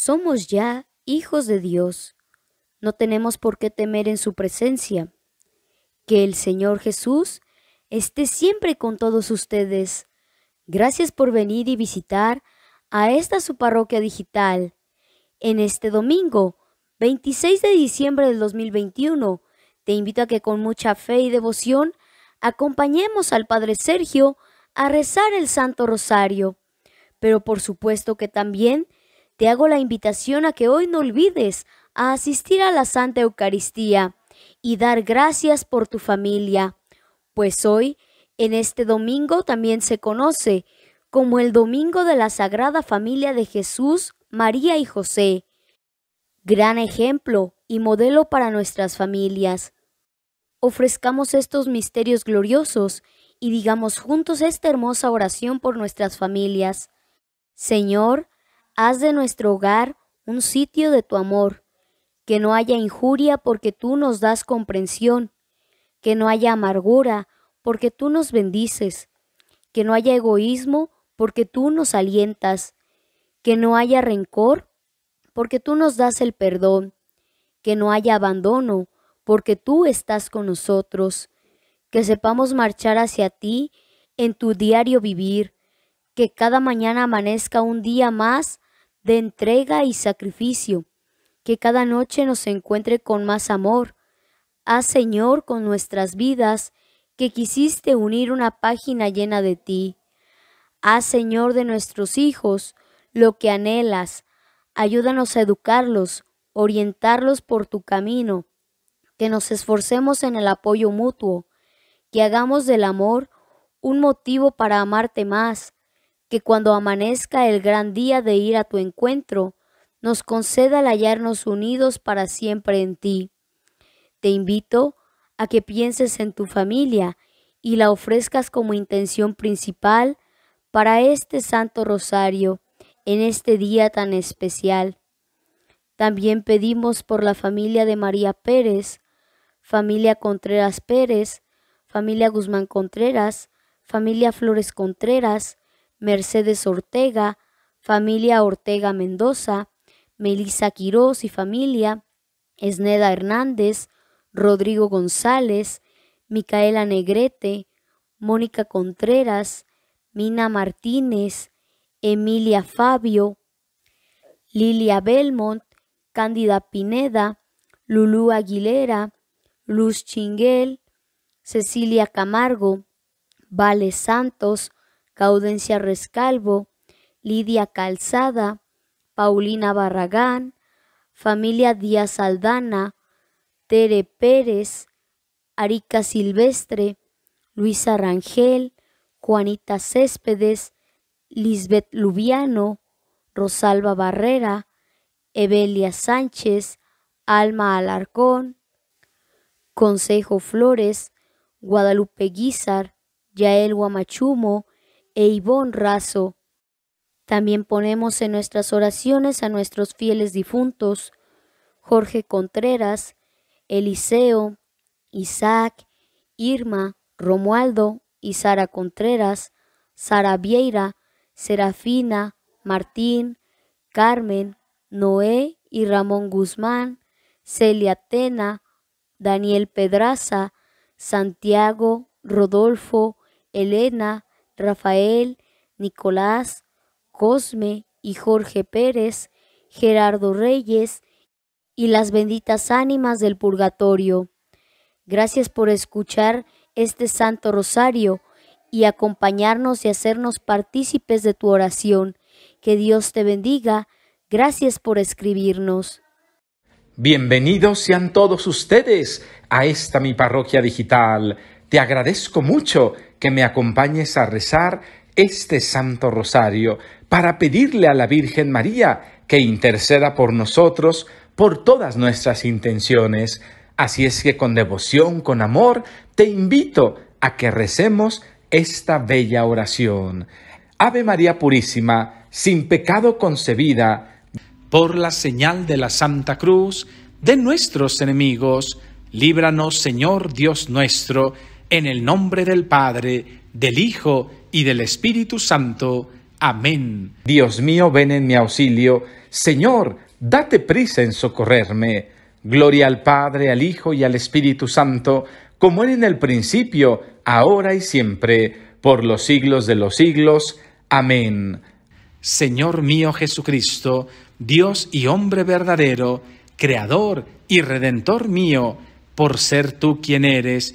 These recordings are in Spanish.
Somos ya hijos de Dios. No tenemos por qué temer en su presencia. Que el Señor Jesús esté siempre con todos ustedes. Gracias por venir y visitar a esta su parroquia digital. En este domingo, 26 de diciembre del 2021, te invito a que con mucha fe y devoción acompañemos al Padre Sergio a rezar el Santo Rosario. Pero por supuesto que también te hago la invitación a que hoy no olvides a asistir a la Santa Eucaristía y dar gracias por tu familia, pues hoy, en este domingo también se conoce como el Domingo de la Sagrada Familia de Jesús, María y José. Gran ejemplo y modelo para nuestras familias. Ofrezcamos estos misterios gloriosos y digamos juntos esta hermosa oración por nuestras familias. Señor, Haz de nuestro hogar un sitio de tu amor, que no haya injuria porque tú nos das comprensión, que no haya amargura porque tú nos bendices, que no haya egoísmo porque tú nos alientas, que no haya rencor porque tú nos das el perdón, que no haya abandono porque tú estás con nosotros, que sepamos marchar hacia ti en tu diario vivir, que cada mañana amanezca un día más de entrega y sacrificio, que cada noche nos encuentre con más amor. ¡Ah, Señor, con nuestras vidas, que quisiste unir una página llena de ti. ¡Ah, Señor, de nuestros hijos lo que anhelas. Ayúdanos a educarlos, orientarlos por tu camino, que nos esforcemos en el apoyo mutuo, que hagamos del amor un motivo para amarte más, que cuando amanezca el gran día de ir a tu encuentro, nos conceda el hallarnos unidos para siempre en ti. Te invito a que pienses en tu familia y la ofrezcas como intención principal para este Santo Rosario en este día tan especial. También pedimos por la familia de María Pérez, familia Contreras Pérez, familia Guzmán Contreras, familia Flores Contreras, Mercedes Ortega, familia Ortega Mendoza, Melisa Quirós y familia, Esneda Hernández, Rodrigo González, Micaela Negrete, Mónica Contreras, Mina Martínez, Emilia Fabio, Lilia Belmont, Cándida Pineda, Lulú Aguilera, Luz Chinguel, Cecilia Camargo, Vale Santos, Caudencia Rescalvo, Lidia Calzada, Paulina Barragán, familia Díaz Aldana, Tere Pérez, Arica Silvestre, Luisa Rangel, Juanita Céspedes, Lisbeth Lubiano, Rosalba Barrera, Evelia Sánchez, Alma Alarcón, Consejo Flores, Guadalupe Guizar, Yael Guamachumo, e Ivonne Razo. También ponemos en nuestras oraciones a nuestros fieles difuntos, Jorge Contreras, Eliseo, Isaac, Irma, Romualdo y Sara Contreras, Sara Vieira, Serafina, Martín, Carmen, Noé y Ramón Guzmán, Celia Tena, Daniel Pedraza, Santiago, Rodolfo, Elena, Rafael, Nicolás, Cosme y Jorge Pérez, Gerardo Reyes y las benditas ánimas del purgatorio. Gracias por escuchar este Santo Rosario y acompañarnos y hacernos partícipes de tu oración. Que Dios te bendiga. Gracias por escribirnos. Bienvenidos sean todos ustedes a esta mi parroquia digital. Te agradezco mucho que me acompañes a rezar este Santo Rosario para pedirle a la Virgen María que interceda por nosotros, por todas nuestras intenciones. Así es que con devoción, con amor, te invito a que recemos esta bella oración. Ave María Purísima, sin pecado concebida, por la señal de la Santa Cruz, de nuestros enemigos, líbranos Señor Dios nuestro, en el nombre del Padre, del Hijo y del Espíritu Santo. Amén. Dios mío, ven en mi auxilio. Señor, date prisa en socorrerme. Gloria al Padre, al Hijo y al Espíritu Santo, como era en el principio, ahora y siempre, por los siglos de los siglos. Amén. Señor mío Jesucristo, Dios y hombre verdadero, Creador y Redentor mío, por ser tú quien eres,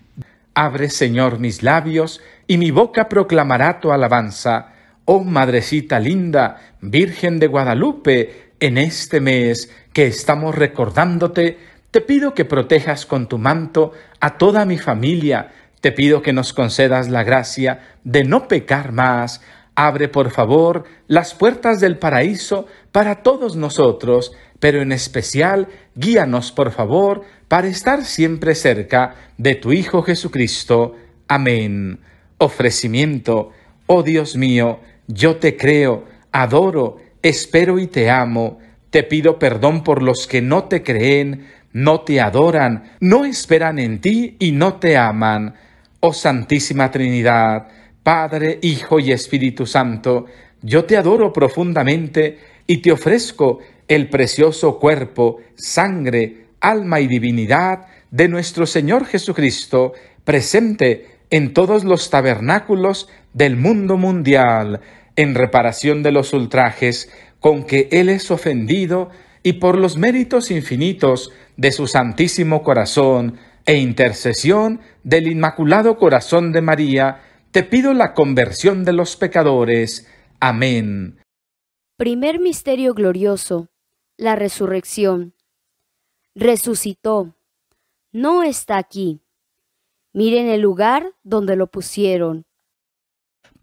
Abre, Señor, mis labios, y mi boca proclamará tu alabanza. Oh Madrecita linda, Virgen de Guadalupe, en este mes que estamos recordándote, te pido que protejas con tu manto a toda mi familia, te pido que nos concedas la gracia de no pecar más. Abre, por favor, las puertas del paraíso para todos nosotros, pero en especial guíanos, por favor, para estar siempre cerca de tu Hijo Jesucristo. Amén. Ofrecimiento. Oh Dios mío, yo te creo, adoro, espero y te amo. Te pido perdón por los que no te creen, no te adoran, no esperan en ti y no te aman. Oh Santísima Trinidad, Padre, Hijo y Espíritu Santo, yo te adoro profundamente y te ofrezco el precioso cuerpo, sangre, alma y divinidad de nuestro Señor Jesucristo, presente en todos los tabernáculos del mundo mundial, en reparación de los ultrajes con que Él es ofendido y por los méritos infinitos de su Santísimo Corazón e intercesión del Inmaculado Corazón de María, te pido la conversión de los pecadores. Amén. Primer Misterio Glorioso, la Resurrección resucitó, no está aquí. Miren el lugar donde lo pusieron.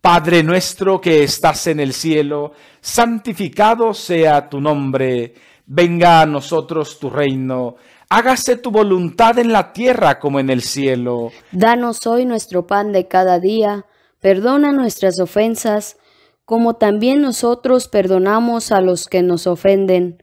Padre nuestro que estás en el cielo, santificado sea tu nombre, venga a nosotros tu reino, hágase tu voluntad en la tierra como en el cielo. Danos hoy nuestro pan de cada día, perdona nuestras ofensas, como también nosotros perdonamos a los que nos ofenden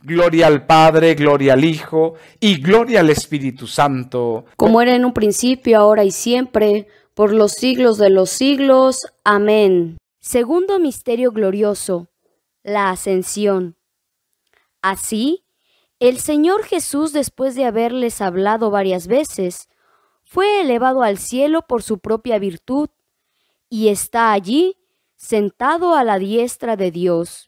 Gloria al Padre, gloria al Hijo y gloria al Espíritu Santo. Como era en un principio, ahora y siempre, por los siglos de los siglos. Amén. Segundo misterio glorioso, la ascensión. Así, el Señor Jesús, después de haberles hablado varias veces, fue elevado al cielo por su propia virtud y está allí sentado a la diestra de Dios.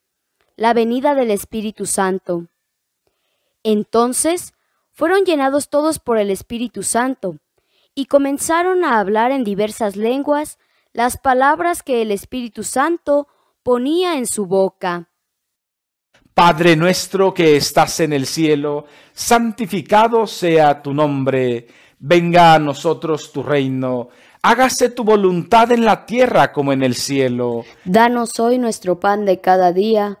la venida del Espíritu Santo. Entonces fueron llenados todos por el Espíritu Santo, y comenzaron a hablar en diversas lenguas las palabras que el Espíritu Santo ponía en su boca. Padre nuestro que estás en el cielo, santificado sea tu nombre, venga a nosotros tu reino, hágase tu voluntad en la tierra como en el cielo. Danos hoy nuestro pan de cada día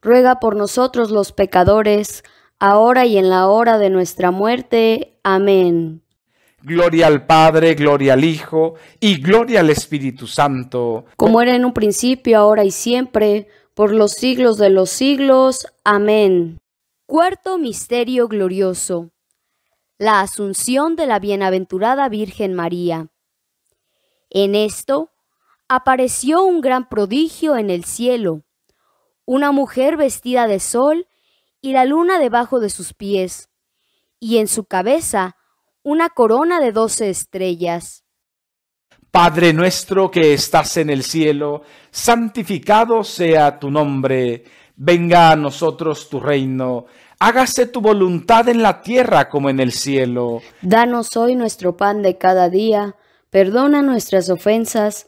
ruega por nosotros los pecadores, ahora y en la hora de nuestra muerte. Amén. Gloria al Padre, gloria al Hijo y gloria al Espíritu Santo. Como era en un principio, ahora y siempre, por los siglos de los siglos. Amén. Cuarto Misterio Glorioso. La Asunción de la Bienaventurada Virgen María. En esto apareció un gran prodigio en el cielo una mujer vestida de sol y la luna debajo de sus pies, y en su cabeza una corona de doce estrellas. Padre nuestro que estás en el cielo, santificado sea tu nombre, venga a nosotros tu reino, hágase tu voluntad en la tierra como en el cielo. Danos hoy nuestro pan de cada día, perdona nuestras ofensas,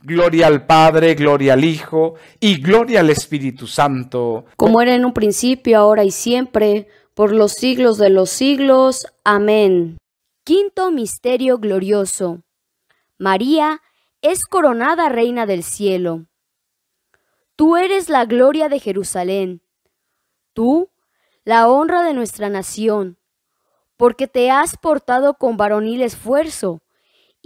Gloria al Padre, gloria al Hijo y gloria al Espíritu Santo. Como era en un principio, ahora y siempre, por los siglos de los siglos. Amén. Quinto Misterio Glorioso. María es coronada Reina del Cielo. Tú eres la gloria de Jerusalén. Tú, la honra de nuestra nación, porque te has portado con varonil esfuerzo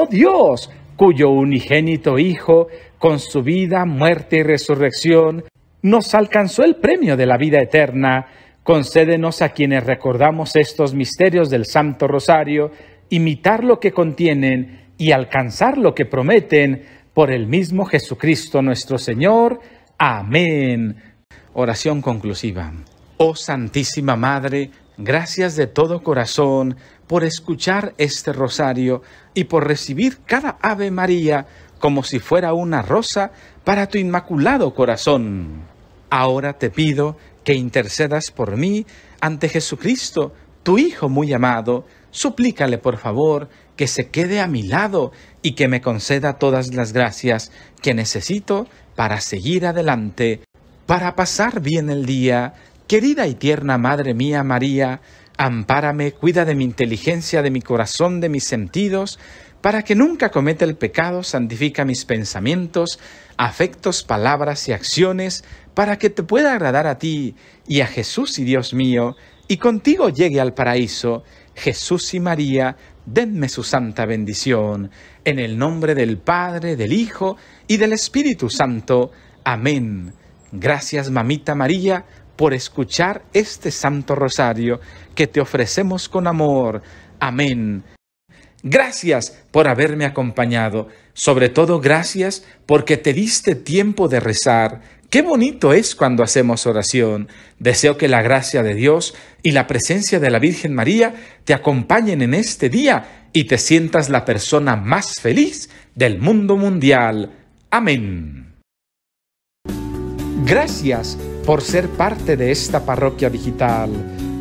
Oh Dios, cuyo unigénito Hijo, con su vida, muerte y resurrección, nos alcanzó el premio de la vida eterna, concédenos a quienes recordamos estos misterios del Santo Rosario, imitar lo que contienen y alcanzar lo que prometen por el mismo Jesucristo nuestro Señor. Amén. Oración conclusiva. Oh Santísima Madre, gracias de todo corazón por escuchar este rosario y por recibir cada Ave María como si fuera una rosa para tu inmaculado corazón. Ahora te pido que intercedas por mí ante Jesucristo, tu Hijo muy amado, suplícale por favor que se quede a mi lado y que me conceda todas las gracias que necesito para seguir adelante, para pasar bien el día. Querida y tierna Madre mía María, Ampárame, cuida de mi inteligencia, de mi corazón, de mis sentidos, para que nunca cometa el pecado, santifica mis pensamientos, afectos, palabras y acciones, para que te pueda agradar a ti y a Jesús y Dios mío, y contigo llegue al paraíso. Jesús y María, denme su santa bendición, en el nombre del Padre, del Hijo y del Espíritu Santo. Amén. Gracias, mamita María, por escuchar este Santo Rosario que te ofrecemos con amor. Amén. Gracias por haberme acompañado, sobre todo gracias porque te diste tiempo de rezar. Qué bonito es cuando hacemos oración. Deseo que la gracia de Dios y la presencia de la Virgen María te acompañen en este día y te sientas la persona más feliz del mundo mundial. Amén. Gracias por ser parte de esta parroquia digital.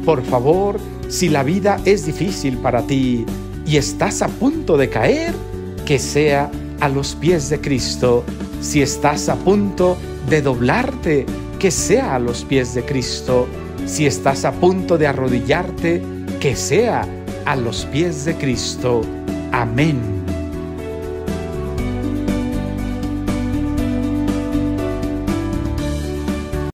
Por favor, si la vida es difícil para ti y estás a punto de caer, que sea a los pies de Cristo. Si estás a punto de doblarte, que sea a los pies de Cristo. Si estás a punto de arrodillarte, que sea a los pies de Cristo. Amén.